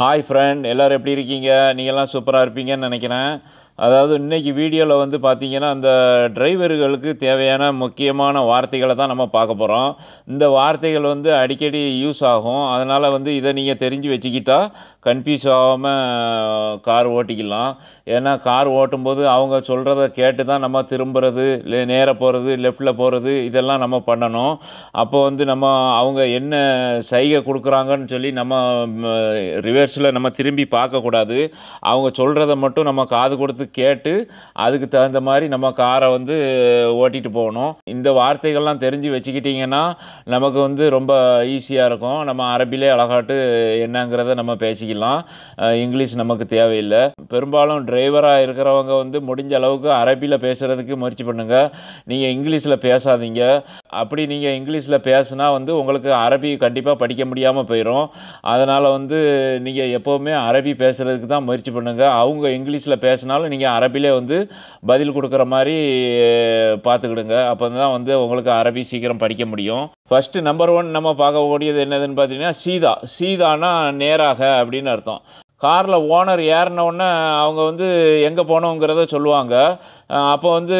hi friend எல்லோரும் எப்படி இருக்கீங்க நீங்கள்லாம் சூப்பராக இருப்பீங்கன்னு நினைக்கிறேன் அதாவது இன்றைக்கி வீடியோவில் வந்து பார்த்திங்கன்னா அந்த டிரைவர்களுக்கு தேவையான முக்கியமான வார்த்தைகளை தான் நம்ம பார்க்க போகிறோம் இந்த வார்த்தைகள் வந்து அடிக்கடி யூஸ் ஆகும் அதனால் வந்து இதை நீங்கள் தெரிஞ்சு வச்சுக்கிட்டா கன்ஃபியூஸ் ஆகாமல் கார் ஓட்டிக்கலாம் ஏன்னா கார் ஓட்டும்போது அவங்க சொல்கிறத கேட்டு தான் நம்ம திரும்புறது இல்லை நேராக போகிறது லெஃப்ட்டில் போகிறது இதெல்லாம் நம்ம பண்ணணும் அப்போ வந்து நம்ம அவங்க என்ன சைகை கொடுக்குறாங்கன்னு சொல்லி நம்ம ரிவர்ஸில் நம்ம திரும்பி பார்க்கக்கூடாது அவங்க சொல்கிறத மட்டும் நம்ம காது கொடுத்து கேட்டு அதுக்கு தகுந்த மாதிரி நம்ம காரை வந்து ஓட்டிகிட்டு போகணும் இந்த வார்த்தைகள்லாம் தெரிஞ்சு வச்சுக்கிட்டிங்கன்னா நமக்கு வந்து ரொம்ப ஈஸியாக இருக்கும் நம்ம அரபிலே அழகாட்டு என்னங்கிறத நம்ம பேசிக்கலாம் இங்கிலீஷ் நமக்கு தேவையில்லை பெரும்பாலும் டிரைவராக இருக்கிறவங்க வந்து முடிஞ்ச அளவுக்கு அரபியில் பேசுகிறதுக்கு முயற்சி பண்ணுங்கள் நீங்கள் இங்கிலீஷில் பேசாதீங்க அப்படி நீங்கள் இங்கிலீஷில் பேசுனா வந்து உங்களுக்கு அரபி கண்டிப்பாக படிக்க முடியாமல் போயிடும் அதனால் வந்து நீங்கள் எப்போவுமே அரபி பேசுகிறதுக்கு தான் முயற்சி பண்ணுங்கள் அவங்க இங்கிலீஷில் பேசினாலும் நீங்கள் அரபிலே வந்து பதில் கொடுக்குற மாதிரி பார்த்துக்கிடுங்க அப்போ தான் வந்து உங்களுக்கு அரபி சீக்கிரம் படிக்க முடியும் ஃபஸ்ட்டு நம்பர் ஒன் நம்ம பார்க்கக்கூடியது என்னதுன்னு பார்த்தீங்கன்னா சீதா சீதானா நேராக அப்படின்னு அர்த்தம் காரில் ஓனர் ஏறினவுடனே அவங்க வந்து எங்கே போனோங்கிறத சொல்லுவாங்க அப்போ வந்து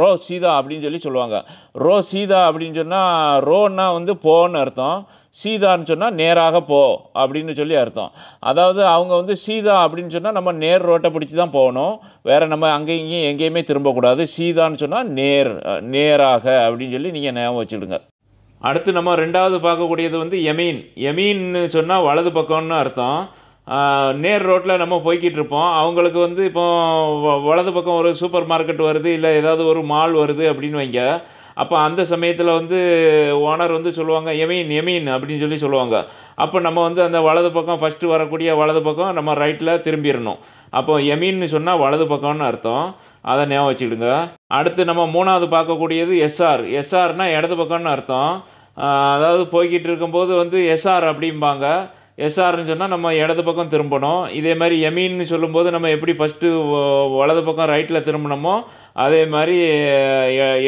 ரோ சீதா அப்படின்னு சொல்லி சொல்லுவாங்க ரோ சீதா அப்படின்னு சொன்னால் ரோன்னா வந்து போன்னு அர்த்தம் சீதான்னு சொன்னால் நேராக போ அப்படின்னு சொல்லி அர்த்தம் அதாவது அவங்க வந்து சீதா அப்படின்னு சொன்னால் நம்ம நேர் ரோட்டை பிடிச்சி தான் போகணும் வேறு நம்ம அங்கேயும் இங்கேயும் எங்கேயுமே திரும்பக்கூடாது சீதான்னு சொன்னால் நேர் நேராக அப்படின்னு சொல்லி நீங்கள் ஞாபகம் வச்சுடுங்க அடுத்து நம்ம ரெண்டாவது பார்க்கக்கூடியது வந்து எமீன் எமீன்னு சொன்னால் வலது பக்கம்னு அர்த்தம் நேர் ரோட்டில் நம்ம போய்கிட்டு இருப்போம் அவங்களுக்கு வந்து இப்போ வலது பக்கம் ஒரு சூப்பர் மார்க்கெட் வருது இல்லை ஏதாவது ஒரு மால் வருது அப்படின்னு வைங்க அப்போ அந்த சமயத்தில் வந்து ஓனர் வந்து சொல்லுவாங்க எமீன் எமீன் அப்படின்னு சொல்லி சொல்லுவாங்க அப்போ நம்ம வந்து அந்த வலது பக்கம் ஃபஸ்ட்டு வரக்கூடிய வலது பக்கம் நம்ம ரைட்டில் திரும்பிடணும் அப்போ எமீன்னு சொன்னால் வலது பக்கம்னு அர்த்தம் அதை ஞாபகம் வச்சுக்கிடுங்க அடுத்து நம்ம மூணாவது பார்க்கக்கூடியது எஸ்ஆர் எஸ்ஆர்னால் இடது பக்கம்னு அர்த்தம் அதாவது போய்கிட்டு இருக்கும்போது வந்து எஸ்ஆர் அப்படிம்பாங்க எஸ்ஆர்னு சொன்னால் நம்ம இடது பக்கம் திரும்பணும் இதே மாதிரி எமீன்னு சொல்லும்போது நம்ம எப்படி ஃபஸ்ட்டு வலது பக்கம் ரைட்டில் திரும்பினோமோ அதே மாதிரி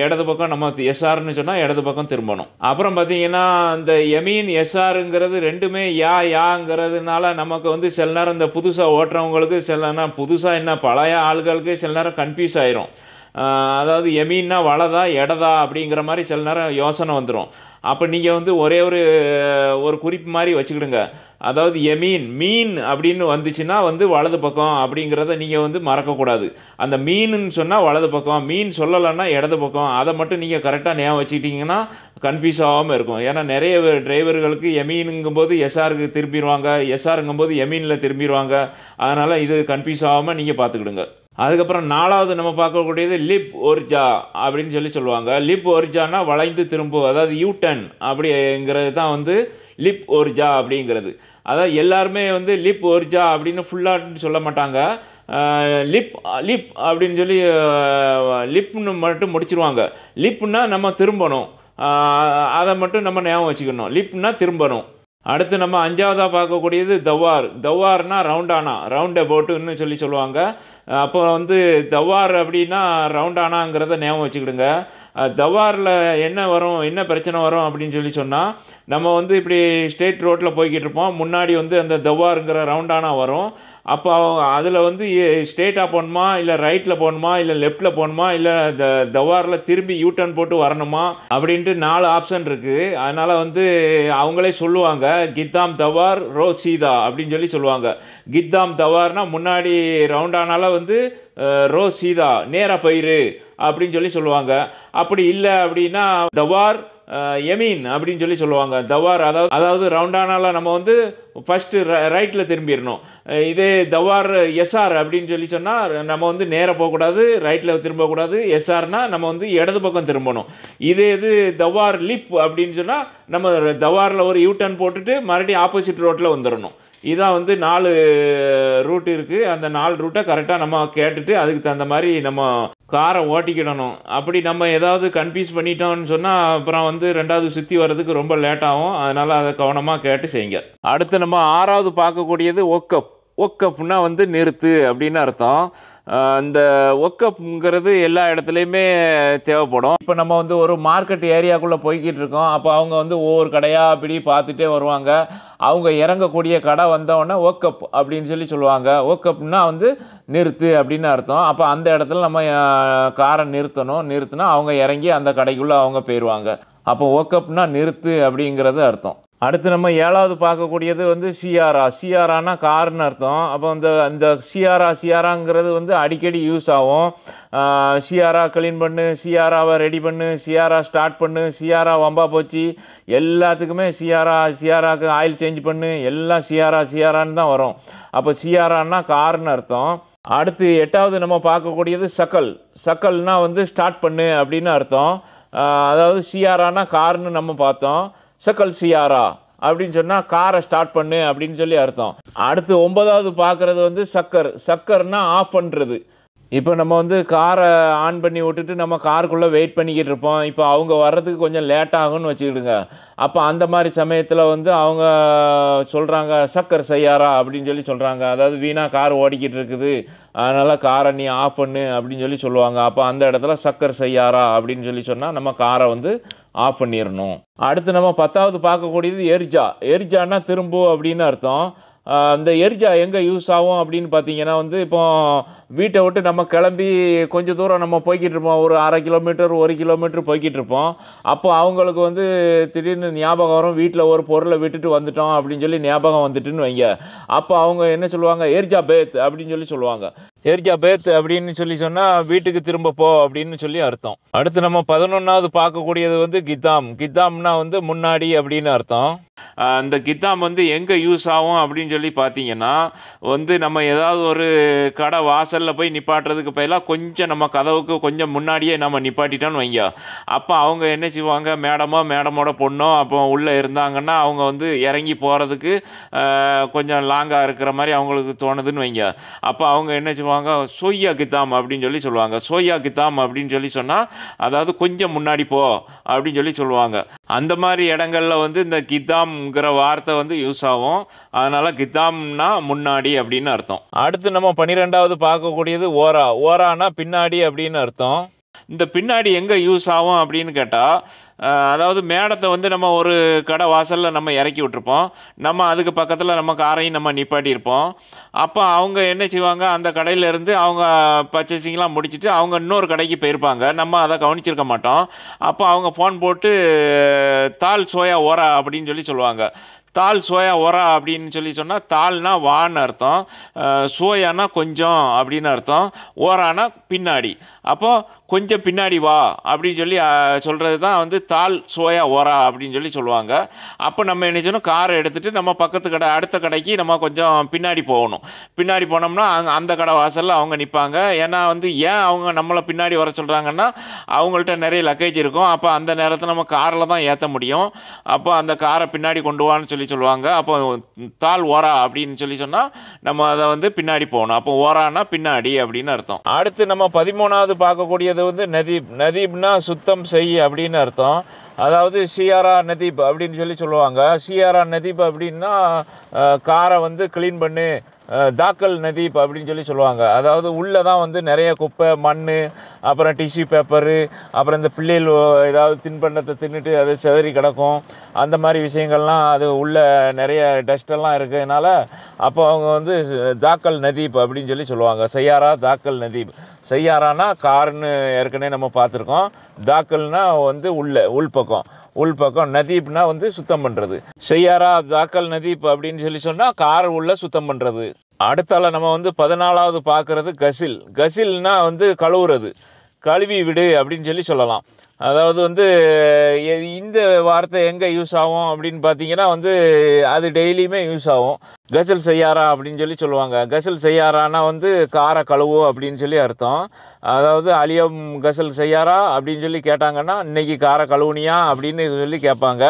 இடது பக்கம் நம்ம எஸ்ஆர்னு சொன்னால் இடது பக்கம் திரும்பணும் அப்புறம் பார்த்திங்கன்னா அந்த எமீன் எஸ்ஆருங்கிறது ரெண்டுமே யா யாங்கிறதுனால நமக்கு வந்து சில நேரம் இந்த புதுசாக ஓட்டுறவங்களுக்கு சில நேரம் புதுசாக என்ன பழைய ஆள்களுக்கு சில நேரம் கன்ஃபியூஸ் ஆயிரும் அதாவது எமீன்னா வலதா இடதா அப்படிங்கிற மாதிரி சில நேரம் யோசனை வந்துடும் அப்போ நீங்கள் வந்து ஒரே ஒரு ஒரு குறிப்பு மாதிரி வச்சுக்கிடுங்க அதாவது எமீன் மீன் அப்படின்னு வந்துச்சுன்னா வந்து வலது பக்கம் அப்படிங்கிறத நீங்கள் வந்து மறக்கக்கூடாது அந்த மீனுன்னு சொன்னால் வலது பக்கம் மீன் சொல்லலைன்னா இடது பக்கம் அதை மட்டும் நீங்கள் கரெக்டாக ஞாபகம் வச்சுக்கிட்டிங்கன்னா கன்ஃபியூஸ் ஆகாமல் இருக்கும் ஏன்னா நிறைய டிரைவர்களுக்கு எமீனுங்கும்போது எஸ்ஆருக்கு திரும்பிடுவாங்க எஸ்ஆருங்கும்போது எமீனில் திரும்பிடுவாங்க அதனால் இது கன்ஃபியூஸ் ஆகாமல் நீங்கள் பார்த்துக்கிடுங்க அதுக்கப்புறம் நாலாவது நம்ம பார்க்கக்கூடியது லிப் ஒரிஜா அப்படின்னு சொல்லி சொல்லுவாங்க லிப் ஒரிஜானா வளைந்து திரும்பு அதாவது யூ அப்படிங்கிறது தான் வந்து லிப் ஒரிஜா அப்படிங்கிறது அதாவது எல்லாருமே வந்து லிப் ஒரிஜா அப்படின்னு ஃபுல்லாக சொல்ல மாட்டாங்க லிப் லிப் அப்படின்னு சொல்லி லிப்னு மட்டும் முடிச்சிருவாங்க லிப்புன்னா நம்ம திரும்பணும் அதை மட்டும் நம்ம ஞாபகம் வச்சுக்கணும் லிப்னால் திரும்பணும் அடுத்து நம்ம அஞ்சாவதாக பார்க்கக்கூடியது தவார் தவார்னா ரவுண்டானா ரவுண்ட் அபவுட்டுன்னு சொல்லி சொல்லுவாங்க அப்போ வந்து தவார் அப்படின்னா ரவுண்டானாங்கிறத ஞாபகம் வச்சுக்கிடுங்க தவாரில் என்ன வரும் என்ன பிரச்சனை வரும் அப்படின்னு சொல்லி சொன்னால் நம்ம வந்து இப்படி ஸ்டேட் ரோட்டில் போய்கிட்டு இருப்போம் முன்னாடி வந்து அந்த தவாருங்கிற ரவுண்டானா வரும் அப்போ அதில் வந்து ஸ்ட்ரெயிட்டாக போகணுமா இல்லை ரைட்டில் போகணுமா இல்லை லெஃப்ட்டில் போகணுமா இல்லை த தவாரில் திரும்பி யூ டர்ன் போட்டு வரணுமா அப்படின்ட்டு நாலு ஆப்ஷன் இருக்குது அதனால் வந்து அவங்களே சொல்லுவாங்க கித்தாம் தவார் ரோ சீதா அப்படின்னு சொல்லி சொல்லுவாங்க கித்தாம் தவார்னால் முன்னாடி ரவுண்டானால வந்து ரோ சீதா நேராக பயிறு அப்படின்னு சொல்லி சொல்லுவாங்க அப்படி இல்லை அப்படின்னா தவார் எமீன் அப்படின்னு சொல்லி சொல்லுவாங்க தவார் அதாவது அதாவது ரவுண்டானால நம்ம வந்து ஃபஸ்ட்டு ரைட்டில் திரும்பிடணும் இதே தவார் எஸ்ஆர் அப்படின்னு சொல்லி சொன்னால் நம்ம வந்து நேராக போகக்கூடாது ரைட்டில் திரும்பக்கூடாது எஸ்ஆர்னால் நம்ம வந்து இடது பக்கம் திரும்பணும் இதே இது தவார் லிப் அப்படின்னு சொன்னால் நம்ம தவாரில் ஒரு யூ டர்ன் போட்டுட்டு மறுபடியும் ஆப்போசிட் ரோட்டில் வந்துடணும் இதான் வந்து நாலு ரூட் இருக்குது அந்த நாலு ரூட்டை கரெக்டாக நம்ம கேட்டுட்டு அதுக்கு தகுந்த மாதிரி நம்ம காரை ஓட்டிக்கிடணும் அப்படி நம்ம ஏதாவது கன்ஃபியூஸ் பண்ணிட்டோம்னு சொன்னால் அப்புறம் வந்து ரெண்டாவது சுற்றி வர்றதுக்கு ரொம்ப லேட்டாகும் அதனால் அதை கவனமாக கேட்டு செய்யுங்க அடுத்து நம்ம ஆறாவது பார்க்கக்கூடியது ஒக்கப் ஒக்கப்னா வந்து நிறுத்து அப்படின்னு அர்த்தம் இந்த ஒக்கப்புங்கிறது எல்லா இடத்துலையுமே தேவைப்படும் இப்போ நம்ம வந்து ஒரு மார்க்கெட் ஏரியாக்குள்ளே போய்கிட்டு இருக்கோம் அப்போ அவங்க வந்து ஒவ்வொரு கடையாக அப்படி பார்த்துட்டே வருவாங்க அவங்க இறங்கக்கூடிய கடை வந்தவொடனே ஓக்கப் அப்படின்னு சொல்லி சொல்லுவாங்க ஓக்கப்னா வந்து நிறுத்து அப்படின்னு அர்த்தம் அப்போ அந்த இடத்துல நம்ம காரை நிறுத்தணும் நிறுத்தினா அவங்க இறங்கி அந்த கடைக்குள்ளே அவங்க போயிடுவாங்க அப்போ ஓக்கப்னா நிறுத்து அப்படிங்கிறது அர்த்தம் அடுத்து நம்ம ஏழாவது பார்க்கக்கூடியது வந்து சிஆர்ஆ சிஆர்ஆனா கார்னு அர்த்தம் அப்போ அந்த அந்த சிஆர்ஆ சிஆர்ஆங்கிறது வந்து அடிக்கடி யூஸ் ஆகும் சிஆர்ஆ க்ளீன் பண்ணு சிஆர்ஆவை ரெடி பண்ணு சிஆர்ஆ ஸ்டார்ட் பண்ணு சிஆர்ஆ வம்பா போச்சு எல்லாத்துக்குமே சிஆர்ஆ சிஆர்ஆக்கு ஆயில் சேஞ்ச் பண்ணு எல்லாம் சிஆர்ஆ சிஆர்ஆன்னு தான் வரும் அப்போ சிஆர்ஆன்னா கார்னு அர்த்தம் அடுத்து எட்டாவது நம்ம பார்க்கக்கூடியது சக்கல் சக்கல்னால் வந்து ஸ்டார்ட் பண்ணு அப்படின்னு அர்த்தம் அதாவது சிஆர்ஆனா கார்னு நம்ம பார்த்தோம் சக்கல் சியாரா அப்படின்னு சொன்னால் காரை ஸ்டார்ட் பண்ணு அப்படின்னு சொல்லி அர்த்தம் அடுத்து ஒன்பதாவது பார்க்குறது வந்து சக்கர் சக்கர்னா ஆஃப் பண்ணுறது இப்போ நம்ம வந்து காரை ஆன் பண்ணி விட்டுட்டு நம்ம காருக்குள்ளே வெயிட் பண்ணிக்கிட்டு இருப்போம் இப்போ அவங்க வர்றதுக்கு கொஞ்சம் லேட் ஆகும்னு வச்சுக்கிடுங்க அப்போ அந்த மாதிரி சமயத்தில் வந்து அவங்க சொல்கிறாங்க சக்கர் செய்யாரா அப்படின்னு சொல்லி சொல்கிறாங்க அதாவது வீணாக கார் ஓடிக்கிட்டு இருக்குது அதனால் காரை நீ ஆஃப் பண்ணு அப்படின்னு சொல்லி சொல்லுவாங்க அப்போ அந்த இடத்துல சக்கர் செய்யாரா அப்படின்னு சொல்லி சொன்னால் நம்ம காரை வந்து ஆஃப் பண்ணிடணும் அடுத்து நம்ம பத்தாவது பார்க்கக்கூடியது எரிஜா எரிஜானா திரும்பு அப்படின்னு அர்த்தம் அந்த எரிஜா எங்கே யூஸ் ஆகும் அப்படின்னு பார்த்தீங்கன்னா வந்து இப்போ வீட்டை விட்டு நம்ம கிளம்பி கொஞ்சம் தூரம் நம்ம போய்கிட்டு இருப்போம் ஒரு அரை கிலோமீட்டர் ஒரு கிலோமீட்டர் போய்கிட்டு இருப்போம் அப்போ அவங்களுக்கு வந்து திடீர்னு ஞாபகம் வரும் வீட்டில் ஒரு பொருளை விட்டுட்டு வந்துட்டோம் அப்படின்னு சொல்லி ஞாபகம் வந்துட்டுன்னு வைங்க அப்போ அவங்க என்ன சொல்லுவாங்க எரிஜா பேத் அப்படின்னு சொல்லி சொல்லுவாங்க ஏரிக்கா பேத் அப்படின்னு சொல்லி சொன்னால் வீட்டுக்கு திரும்ப போ அப்படின்னு சொல்லி அர்த்தம் அடுத்து நம்ம பதினொன்றாவது பார்க்கக்கூடியது வந்து கித்தாம் கித்தாம்னா வந்து முன்னாடி அப்படின்னு அர்த்தம் அந்த கித்தாம் வந்து எங்கே யூஸ் ஆகும் அப்படின்னு சொல்லி பார்த்தீங்கன்னா வந்து நம்ம ஏதாவது ஒரு கடை வாசலில் போய் நிப்பாட்டுறதுக்கு பதிலாக கொஞ்சம் நம்ம கதவுக்கு கொஞ்சம் முன்னாடியே நம்ம நிப்பாட்டிட்டோன்னு வைங்க அப்போ அவங்க என்ன செய்வாங்க மேடமோ மேடமோட பொண்ணோ அப்போ உள்ளே இருந்தாங்கன்னா அவங்க வந்து இறங்கி போகிறதுக்கு கொஞ்சம் லாங்காக இருக்கிற மாதிரி அவங்களுக்கு தோணுதுன்னு வைங்க அப்போ அவங்க என்ன செய்வாங்க சொல்லுவாங்க சோய்யா கிதாம் அப்படின்னு சொல்லி சொல்லுவாங்க சோய்யா கிதாம் அப்படின்னு சொல்லி சொன்னால் அதாவது கொஞ்சம் முன்னாடி போ அப்படின்னு சொல்லி சொல்லுவாங்க அந்த மாதிரி இடங்களில் வந்து இந்த கிதாம்ங்கிற வார்த்தை வந்து யூஸ் ஆகும் அதனால் கித்தாம்னா முன்னாடி அப்படின்னு அர்த்தம் அடுத்து நம்ம பன்னிரெண்டாவது பார்க்கக்கூடியது ஓரா ஓரானா பின்னாடி அப்படின்னு அர்த்தம் இந்த பின்னாடி எங்கே யூஸ் ஆகும் அப்படின்னு கேட்டால் அதாவது மேடத்தை வந்து நம்ம ஒரு கடை வாசலில் நம்ம இறக்கி விட்ருப்போம் நம்ம அதுக்கு பக்கத்தில் நம்ம காரையும் நம்ம நிப்பாட்டியிருப்போம் அப்போ அவங்க என்ன செய்வாங்க அந்த கடையிலேருந்து அவங்க பர்ச்சேசிங்லாம் முடிச்சுட்டு அவங்க இன்னொரு கடைக்கு போயிருப்பாங்க நம்ம அதை கவனிச்சிருக்க மாட்டோம் அப்போ அவங்க ஃபோன் போட்டு தால் சோயா ஓரா அப்படின்னு சொல்லி சொல்லுவாங்க தால் சோயா உரா அப்படின்னு சொல்லி சொன்னால் தால்னா வான்னு அர்த்தம் சோயானா கொஞ்சம் அப்படின்னு அர்த்தம் ஓரானா பின்னாடி அப்போ கொஞ்சம் பின்னாடி வா அப்படின்னு சொல்லி சொல்கிறது தான் வந்து தால் சோயா ஓரா அப்படின்னு சொல்லி சொல்லுவாங்க அப்போ நம்ம என்ன செய்யணும் காரை எடுத்துகிட்டு நம்ம பக்கத்து கடை அடுத்த கடைக்கு நம்ம கொஞ்சம் பின்னாடி போகணும் பின்னாடி போனோம்னா அங்கே அந்த கடை வாசலில் அவங்க நிற்பாங்க ஏன்னா வந்து ஏன் அவங்க நம்மளை பின்னாடி வர சொல்கிறாங்கன்னா அவங்கள்ட்ட நிறைய லக்கேஜ் இருக்கும் அப்போ அந்த நேரத்தில் நம்ம காரில் தான் ஏற்ற முடியும் அப்போ அந்த காரை பின்னாடி கொண்டு வான்னு சொல்லி சொல்லுவாங்க அப்போ தால் ஓரா அப்படின்னு சொல்லி சொன்னால் நம்ம அதை வந்து பின்னாடி போகணும் அப்போ ஓரானா பின்னாடி அப்படின்னு அர்த்தம் அடுத்து நம்ம பதிமூணாவது பார்க்கக்கூடிய அது வந்து நதீப் நதீப்னா சுத்தம் செய் அப்படின்னு அர்த்தம் அதாவது சியாரா நதீப் அப்படின்னு சொல்லி சொல்லுவாங்க சியாரா நதீப் அப்படின்னா காரை வந்து க்ளீன் பண்ணு தாக்கல் நதி இப்போ அப்படின்னு சொல்லி சொல்லுவாங்க அதாவது உள்ளே தான் வந்து நிறைய குப்பை மண் அப்புறம் டிஷ்யூ பேப்பரு அப்புறம் இந்த பிள்ளைகள் ஏதாவது தின்பண்டத்தை தின்னுட்டு அது செதறி கிடக்கும் அந்த மாதிரி விஷயங்கள்லாம் அது உள்ளே நிறைய டஸ்டெல்லாம் இருக்கிறதுனால அப்போ அவங்க வந்து தாக்கல் நதீப் அப்படின்னு சொல்லி சொல்லுவாங்க செய்யாரா தாக்கல் நதீப் செய்யாரானா காருன்னு ஏற்கனவே நம்ம பார்த்துருக்கோம் தாக்கல்னால் வந்து உள்ள உள்பக்கம் உள்பக்கம் நதீப்னா வந்து சுத்தம் பண்ணுறது செய்யாரா தாக்கல் நதீப் அப்படின்னு சொல்லி சொன்னால் கார் உள்ள சுத்தம் பண்ணுறது அடுத்தால நம்ம வந்து பதினாலாவது பார்க்குறது கசில் கசில்னா வந்து கழுவுறது கழுவி விடு அப்படின்னு சொல்லி சொல்லலாம் அதாவது வந்து இந்த வார்த்தை எங்கே யூஸ் ஆகும் அப்படின்னு பார்த்தீங்கன்னா வந்து அது டெய்லியுமே யூஸ் ஆகும் கசல் செய்யாரா அப்படின்னு சொல்லி சொல்லுவாங்க கசல் செய்யாரானா வந்து காரை கழுவு அப்படின்னு சொல்லி அர்த்தம் அதாவது அழியம் கசல் செய்யாரா அப்படின்னு சொல்லி கேட்டாங்கன்னா இன்றைக்கி காரை கழுவுனியா அப்படின்னு சொல்லி கேட்பாங்க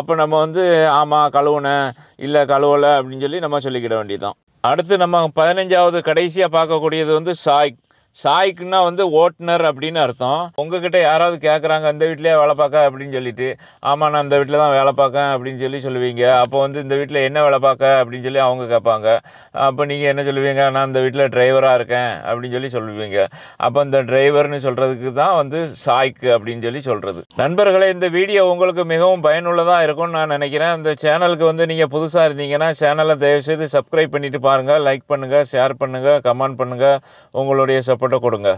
அப்போ நம்ம வந்து ஆமாம் கழுவுனேன் இல்லை கழுவலை அப்படின்னு சொல்லி நம்ம சொல்லிக்கிட வேண்டியதான் அடுத்து நம்ம பதினஞ்சாவது கடைசியாக பார்க்கக்கூடியது வந்து சாய் சாய்க்குன்னா வந்து ஓட்டுநர் அப்படின்னு அர்த்தம் உங்ககிட்ட யாராவது கேட்குறாங்க அந்த வீட்டிலே வேலை பார்க்க அப்படின்னு சொல்லிட்டு ஆமாம் நான் அந்த வீட்டில் தான் வேலை பார்க்கேன் அப்படின்னு சொல்லி சொல்லுவீங்க அப்போ வந்து இந்த வீட்டில் என்ன வேலை பார்க்க அப்படின்னு சொல்லி அவங்க கேட்பாங்க அப்போ நீங்கள் என்ன சொல்லுவீங்க நான் அந்த வீட்டில் டிரைவராக இருக்கேன் அப்படின்னு சொல்லி சொல்லுவீங்க அப்போ இந்த டிரைவர்னு சொல்கிறதுக்கு தான் வந்து சாய்க்கு அப்படின்னு சொல்லி சொல்கிறது நண்பர்களே இந்த வீடியோ உங்களுக்கு மிகவும் பயனுள்ளதாக இருக்கும்னு நான் நினைக்கிறேன் இந்த சேனலுக்கு வந்து நீங்கள் புதுசாக இருந்தீங்கன்னா சேனலை தயவுசெய்து சப்ஸ்கிரைப் பண்ணிவிட்டு பாருங்கள் லைக் பண்ணுங்கள் ஷேர் பண்ணுங்கள் கமெண்ட் பண்ணுங்கள் உங்களுடைய சப்போர்ட் மட்டும் கொடுங்க